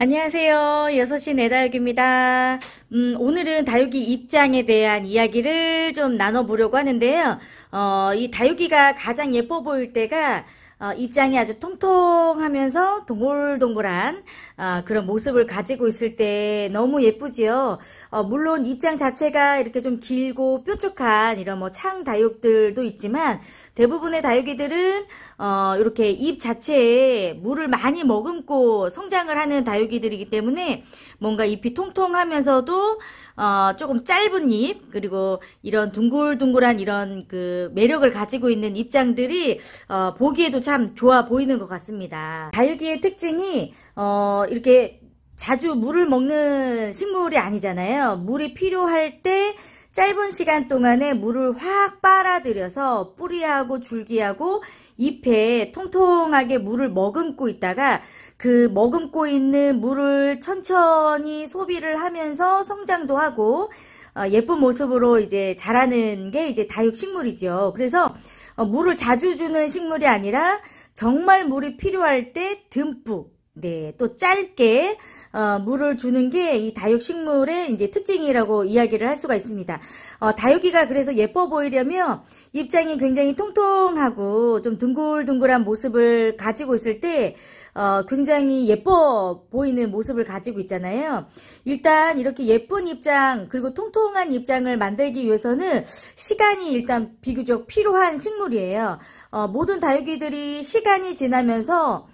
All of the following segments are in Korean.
안녕하세요. 6시 내다육입니다. 음, 오늘은 다육이 입장에 대한 이야기를 좀 나눠보려고 하는데요. 어, 이 다육이가 가장 예뻐 보일 때가 어, 입장이 아주 통통하면서 동글동글한 어, 그런 모습을 가지고 있을 때 너무 예쁘지요. 어, 물론 입장 자체가 이렇게 좀 길고 뾰족한 이런 뭐 창다육들도 있지만 대부분의 다육이들은 어, 이렇게 잎 자체에 물을 많이 머금고 성장을 하는 다육이들이기 때문에 뭔가 잎이 통통하면서도 어, 조금 짧은 잎 그리고 이런 둥글둥글한 이런 그 매력을 가지고 있는 입장들이 어, 보기에도 참 좋아 보이는 것 같습니다. 다육이의 특징이 어, 이렇게 자주 물을 먹는 식물이 아니잖아요. 물이 필요할 때 짧은 시간 동안에 물을 확 빨아들여서 뿌리하고 줄기하고 잎에 통통하게 물을 머금고 있다가 그 머금고 있는 물을 천천히 소비를 하면서 성장도 하고 어, 예쁜 모습으로 이제 자라는 게 이제 다육식물이죠. 그래서 어, 물을 자주 주는 식물이 아니라 정말 물이 필요할 때 듬뿍 네, 또 짧게 어, 물을 주는 게 이 다육식물의 이제 특징이라고 이야기를 할 수가 있습니다. 어, 다육이가 그래서 예뻐 보이려면 입장이 굉장히 통통하고 좀 둥글둥글한 모습을 가지고 있을 때 어, 굉장히 예뻐 보이는 모습을 가지고 있잖아요. 일단 이렇게 예쁜 입장 그리고 통통한 입장을 만들기 위해서는 시간이 일단 비교적 필요한 식물이에요. 어, 모든 다육이들이 시간이 지나면서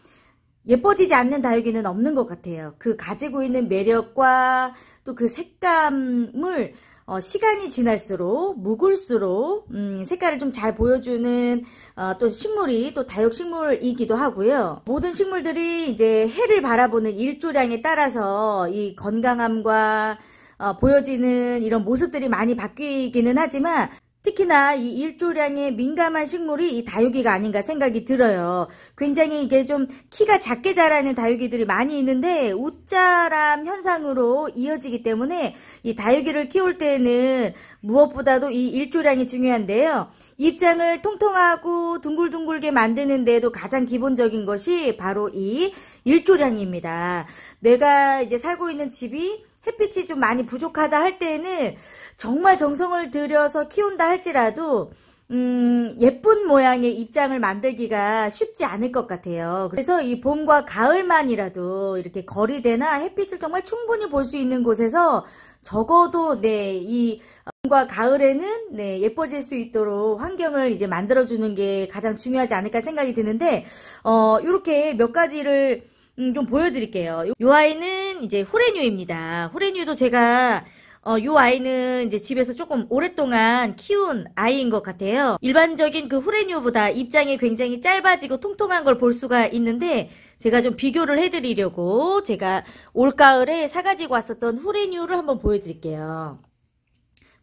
예뻐지지 않는 다육이는 없는 것 같아요. 그 가지고 있는 매력과 또 그 색감을 어, 시간이 지날수록 묵을수록 음, 색깔을 좀 잘 보여주는 어, 또 식물이 또 다육식물이기도 하고요. 모든 식물들이 이제 해를 바라보는 일조량에 따라서 이 건강함과 어, 보여지는 이런 모습들이 많이 바뀌기는 하지만 특히나 이 일조량의 민감한 식물이 이 다육이가 아닌가 생각이 들어요. 굉장히 이게 좀 키가 작게 자라는 다육이들이 많이 있는데 웃자람 현상으로 이어지기 때문에 이 다육이를 키울 때는 무엇보다도 이 일조량이 중요한데요. 입장을 통통하고 둥글둥글게 만드는 데도 가장 기본적인 것이 바로 이 일조량입니다. 내가 이제 살고 있는 집이 햇빛이 좀 많이 부족하다 할 때에는 정말 정성을 들여서 키운다 할지라도 음, 예쁜 모양의 입장을 만들기가 쉽지 않을 것 같아요. 그래서 이 봄과 가을만이라도 이렇게 거리대나 햇빛을 정말 충분히 볼 수 있는 곳에서 적어도 네, 이 봄과 가을에는 네, 예뻐질 수 있도록 환경을 이제 만들어 주는 게 가장 중요하지 않을까 생각이 드는데 어, 이렇게 몇 가지를 음, 좀 보여드릴게요. 요, 아이는 이제 후레뉴입니다. 후레뉴도 제가 어, 요 아이는 이제 집에서 조금 오랫동안 키운 아이인 것 같아요. 일반적인 그 후레뉴보다 입장이 굉장히 짧아지고 통통한 걸 볼 수가 있는데 제가 좀 비교를 해드리려고 제가 올가을에 사가지고 왔었던 후레뉴를 한번 보여드릴게요.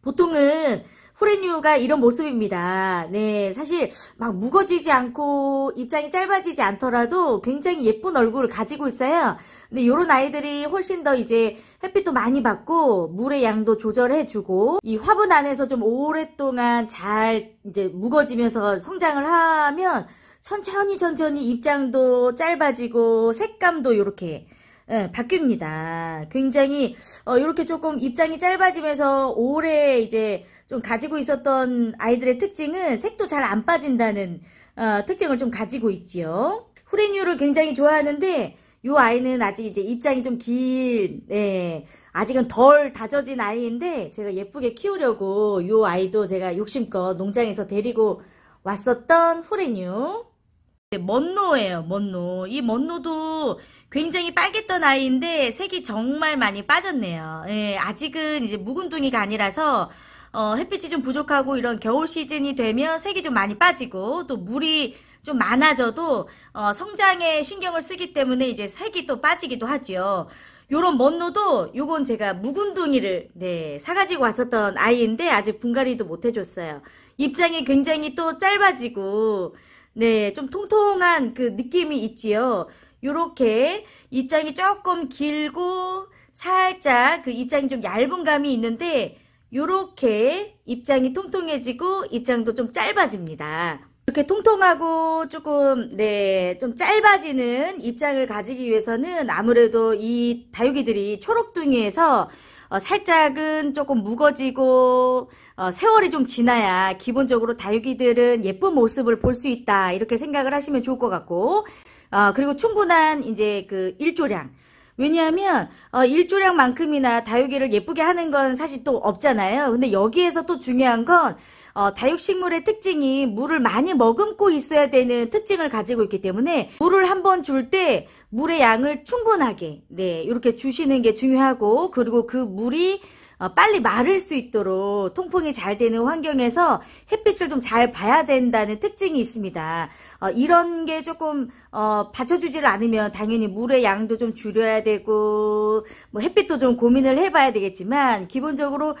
보통은 코렌뉴가 이런 모습입니다. 네, 사실 막 무거지지 않고 입장이 짧아지지 않더라도 굉장히 예쁜 얼굴을 가지고 있어요. 근데 이런 아이들이 훨씬 더 이제 햇빛도 많이 받고 물의 양도 조절해주고 이 화분 안에서 좀 오랫동안 잘 이제 무거지면서 성장을 하면 천천히 천천히 입장도 짧아지고 색감도 이렇게 예, 바뀝니다. 굉장히 어, 이렇게 조금 입장이 짧아지면서 오래 이제 좀 가지고 있었던 아이들의 특징은 색도 잘 안 빠진다는 어, 특징을 좀 가지고 있지요. 후레뉴를 굉장히 좋아하는데 이 아이는 아직 이제 입장이 좀 긴, 예, 아직은 덜 다져진 아이인데 제가 예쁘게 키우려고 이 아이도 제가 욕심껏 농장에서 데리고 왔었던 후레뉴. 네, 먼노예요, 먼노. 이 먼노도 굉장히 빨갰던 아이인데 색이 정말 많이 빠졌네요. 예, 아직은 이제 묵은둥이가 아니라서 어, 햇빛이 좀 부족하고 이런 겨울 시즌이 되면 색이 좀 많이 빠지고 또 물이 좀 많아져도 어, 성장에 신경을 쓰기 때문에 이제 색이 또 빠지기도 하죠. 요런 먼노도 요건 제가 묵은둥이를 네, 사가지고 왔었던 아이인데 아직 분갈이도 못 해줬어요. 입장이 굉장히 또 짧아지고 네, 좀 통통한 그 느낌이 있지요. 요렇게 입장이 조금 길고 살짝 그 입장이 좀 얇은 감이 있는데 요렇게 입장이 통통해지고 입장도 좀 짧아집니다. 이렇게 통통하고 조금 네좀 짧아지는 입장을 가지기 위해서는 아무래도 이 다육이들이 초록둥이에서 어, 살짝은 조금 무거지고 어, 세월이 좀 지나야 기본적으로 다육이들은 예쁜 모습을 볼 수 있다 이렇게 생각을 하시면 좋을 것 같고 어, 그리고 충분한 이제 그 일조량. 왜냐하면 어, 일조량만큼이나 다육이를 예쁘게 하는 건 사실 또 없잖아요. 근데 여기에서 또 중요한 건 어, 다육식물의 특징이 물을 많이 머금고 있어야 되는 특징을 가지고 있기 때문에 물을 한번줄 때 물의 양을 충분하게 네 이렇게 주시는 게 중요하고 그리고 그 물이 어, 빨리 마를 수 있도록 통풍이 잘 되는 환경에서 햇빛을 좀 잘 봐야 된다는 특징이 있습니다. 어, 이런 게 조금 어, 받쳐주지를 않으면 당연히 물의 양도 좀 줄여야 되고 뭐 햇빛도 좀 고민을 해봐야 되겠지만 기본적으로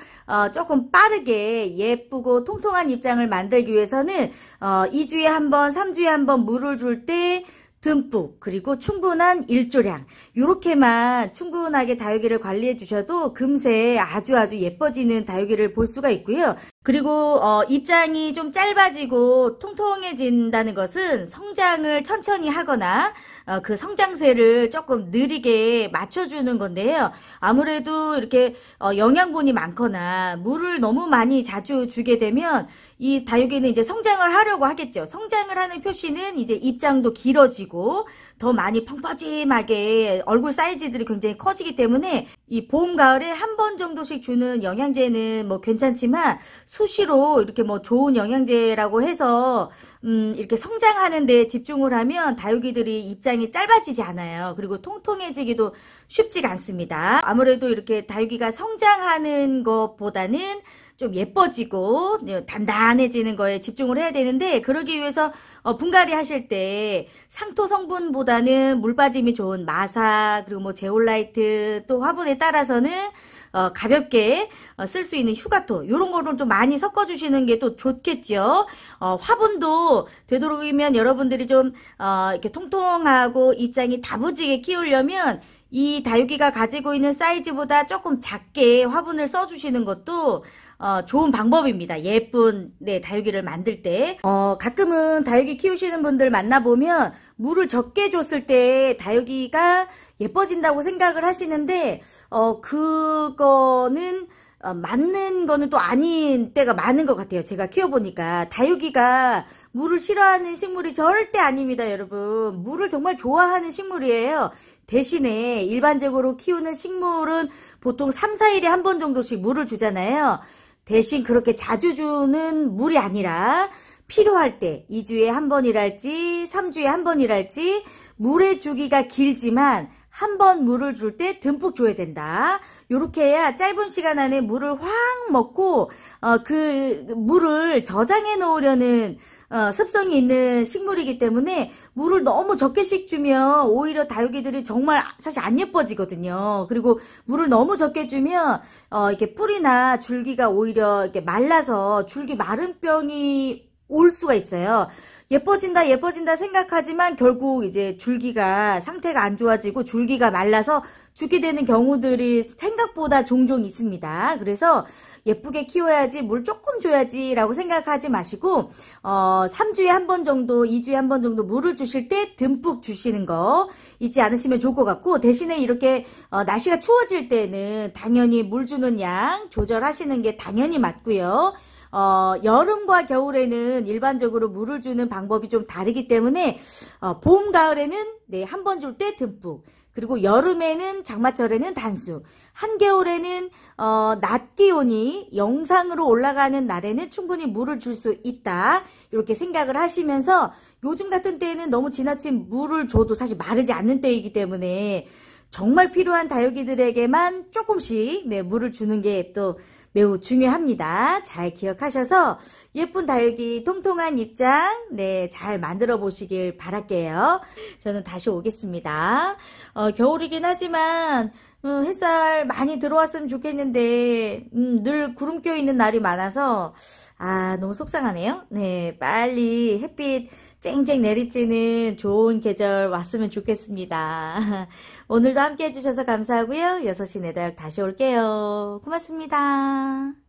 조금 빠르게 예쁘고 통통한 입장을 만들기 위해서는 2주에 한 번, 3주에 한 번 물을 줄때 듬뿍 그리고 충분한 일조량 이렇게만 충분하게 다육이를 관리해 주셔도 금세 아주 아주 예뻐지는 다육이를 볼 수가 있고요. 그리고 어, 입장이 좀 짧아지고 통통해진다는 것은 성장을 천천히 하거나 어, 그 성장세를 조금 느리게 맞춰주는 건데요. 아무래도 이렇게 어, 영양분이 많거나 물을 너무 많이 자주 주게 되면 이 다육이는 이제 성장을 하려고 하겠죠. 성장을 하는 표시는 이제 입장도 길어지고 더 많이 펑퍼짐하게 얼굴 사이즈들이 굉장히 커지기 때문에 이 봄, 가을에 한 번 정도씩 주는 영양제는 뭐 괜찮지만 수시로 이렇게 뭐 좋은 영양제라고 해서 음, 이렇게 성장하는 데 집중을 하면 다육이들이 입장이 짧아지지 않아요. 그리고 통통해지기도 쉽지가 않습니다. 아무래도 이렇게 다육이가 성장하는 것보다는 좀 예뻐지고 네, 단단해지는 거에 집중을 해야 되는데 그러기 위해서 어, 분갈이 하실 때 상토 성분보다는 물 빠짐이 좋은 마사 그리고 뭐 제올라이트 또 화분에 따라서는 어, 가볍게 어, 쓸수 있는 휴가토 이런 거를 좀 많이 섞어주시는 게 또 좋겠죠. 어, 화분도 되도록이면 여러분들이 좀 어, 이렇게 통통하고 입장이 다부지게 키우려면 이 다육이가 가지고 있는 사이즈보다 조금 작게 화분을 써주시는 것도 어, 좋은 방법입니다. 예쁜 네, 다육이를 만들 때 어, 가끔은 다육이 키우시는 분들 만나보면 물을 적게 줬을 때 다육이가 예뻐진다고 생각을 하시는데 어, 그거는 어, 맞는 거는 또 아닌 때가 많은 것 같아요. 제가 키워보니까 다육이가 물을 싫어하는 식물이 절대 아닙니다, 여러분. 물을 정말 좋아하는 식물이에요. 대신에 일반적으로 키우는 식물은 보통 3, 4일에 한 번 정도씩 물을 주잖아요. 대신 그렇게 자주 주는 물이 아니라 필요할 때 2주에 한 번이랄지 3주에 한 번이랄지 물의 주기가 길지만 한 번 물을 줄 때 듬뿍 줘야 된다. 요렇게 해야 짧은 시간 안에 물을 확 먹고 어, 그 물을 저장해 놓으려는 어, 습성이 있는 식물이기 때문에 물을 너무 적게씩 주면 오히려 다육이들이 정말 사실 안 예뻐지거든요. 그리고 물을 너무 적게 주면 어, 이렇게 뿌리나 줄기가 오히려 이렇게 말라서 줄기 마른병이올 수가 있어요. 예뻐진다 예뻐진다 생각하지만 결국 이제 줄기가 상태가 안 좋아지고 줄기가 말라서 죽게 되는 경우들이 생각보다 종종 있습니다. 그래서 예쁘게 키워야지 물 조금 줘야지 라고 생각하지 마시고 어, 3주에 한 번 정도 2주에 한 번 정도 물을 주실 때 듬뿍 주시는 거 잊지 않으시면 좋을 것 같고 대신에 이렇게 어, 날씨가 추워질 때는 당연히 물 주는 양 조절하시는 게 당연히 맞고요. 어, 여름과 겨울에는 일반적으로 물을 주는 방법이 좀 다르기 때문에 어, 봄, 가을에는 네, 한 번 줄 때 듬뿍 그리고 여름에는 장마철에는 단수, 한겨울에는 어, 낮 기온이 영상으로 올라가는 날에는 충분히 물을 줄 수 있다. 이렇게 생각을 하시면서 요즘 같은 때에는 너무 지나친 물을 줘도 사실 마르지 않는 때이기 때문에 정말 필요한 다육이들에게만 조금씩 네, 물을 주는 게또 매우 중요합니다. 잘 기억하셔서 예쁜 달기, 통통한 입장 네, 잘 만들어 보시길 바랄게요. 저는 다시 오겠습니다. 어, 겨울이긴 하지만 음, 햇살 많이 들어왔으면 좋겠는데 음, 늘 구름 껴있는 날이 많아서 아 너무 속상하네요. 네 빨리 햇빛 쨍쨍 내리쬐는 좋은 계절 왔으면 좋겠습니다. 오늘도 함께 해주셔서 감사하고요. 6시 내달 다시 올게요. 고맙습니다.